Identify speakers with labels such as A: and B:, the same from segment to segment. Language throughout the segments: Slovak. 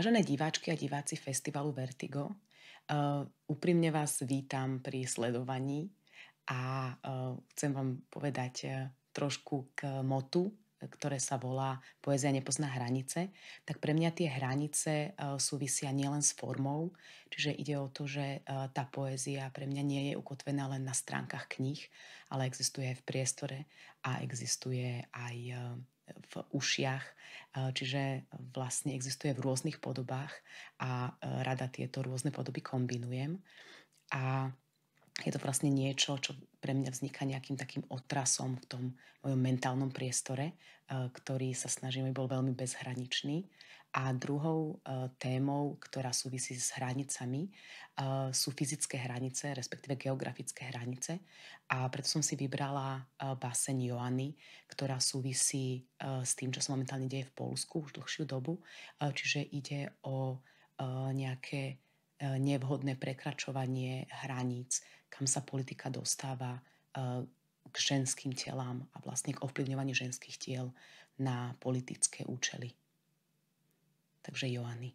A: Vážené diváčky a diváci festivalu Vertigo, uh, úprimne vás vítam pri sledovaní a uh, chcem vám povedať uh, trošku k motu ktoré sa volá Poézia nepozná hranice, tak pre mňa tie hranice e, súvisia nielen s formou, čiže ide o to, že e, tá poézia pre mňa nie je ukotvená len na stránkach kníh, ale existuje aj v priestore a existuje aj e, v ušiach, čiže vlastne existuje v rôznych podobách a rada tieto rôzne podoby kombinujem. A je to vlastne niečo, čo pre mňa vzniká nejakým takým otrasom v tom mojom mentálnom priestore, e, ktorý sa snažím, aby bol veľmi bezhraničný. A druhou e, témou, ktorá súvisí s hranicami, e, sú fyzické hranice, respektíve geografické hranice. A preto som si vybrala báseň Joany, ktorá súvisí s tým, čo sa momentálne deje v Polsku už dlhšiu dobu. Čiže ide o nejaké E, nevhodné prekračovanie hraníc, kam sa politika dostáva e, k ženským telám a vlastne k ovplyvňovaniu ženských tiel na politické účely. Takže Joany.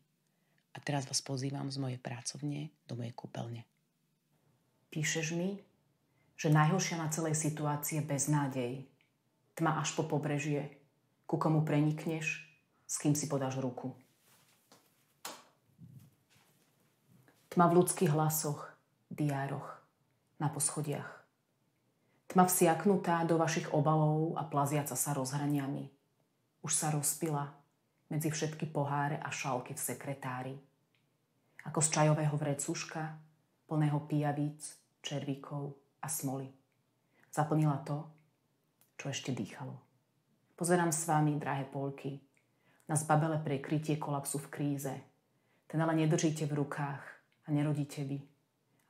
A: A teraz vás pozývam z mojej pracovne do mojej kúpeľne. Píšeš mi, že najhoršia na celej situácii je beznádej. Tma až po pobrežie. Ku komu prenikneš, s kým si podáš ruku. Tma v ľudských hlasoch, diároch, na poschodiach. Tma vsiaknutá do vašich obalov a plaziaca sa rozhraniami. Už sa rozpila medzi všetky poháre a šálky v sekretári. Ako z čajového vrecuška, plného pijavíc, červíkov a smoly. Zaplnila to, čo ešte dýchalo. Pozerám s vami, drahé polky, na zbabele prekrytie kolapsu v kríze. Ten ale nedržíte v rukách, a nerodíte vy.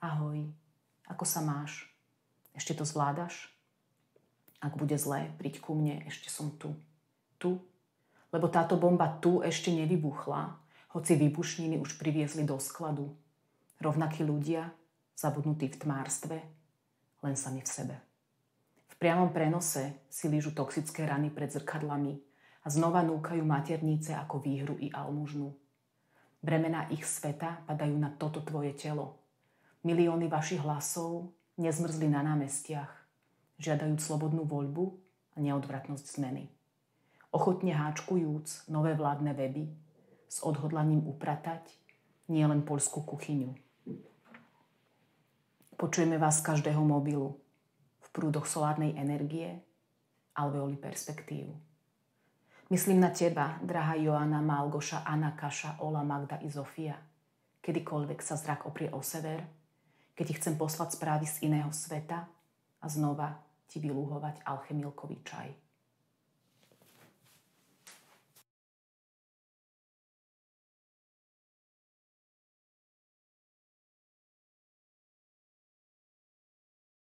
A: Ahoj, ako sa máš? Ešte to zvládaš? Ak bude zlé, príď ku mne, ešte som tu. Tu? Lebo táto bomba tu ešte nevybuchla, hoci výbušniny už priviezli do skladu. Rovnakí ľudia, zabudnutí v tmárstve, len sami v sebe. V priamom prenose si lížu toxické rany pred zrkadlami a znova núkajú maternice ako výhru i almužnú. Bremena ich sveta padajú na toto tvoje telo. Milióny vašich hlasov nezmrzli na námestiach, žiadajúc slobodnú voľbu a neodvratnosť zmeny. Ochotne háčkujúc nové vládne weby s odhodlaním upratať nielen poľskú kuchyňu. Počujeme vás z každého mobilu, v prúdoch solárnej energie, alveoli perspektívu. Myslím na teba, drahá Joana, Malgoša, Anna, Kaša, Ola, Magda i Zofia. Kedykoľvek sa zrak oprie o sever, keď ti chcem poslať správy z iného sveta a znova ti vylúhovať alchemilkový čaj.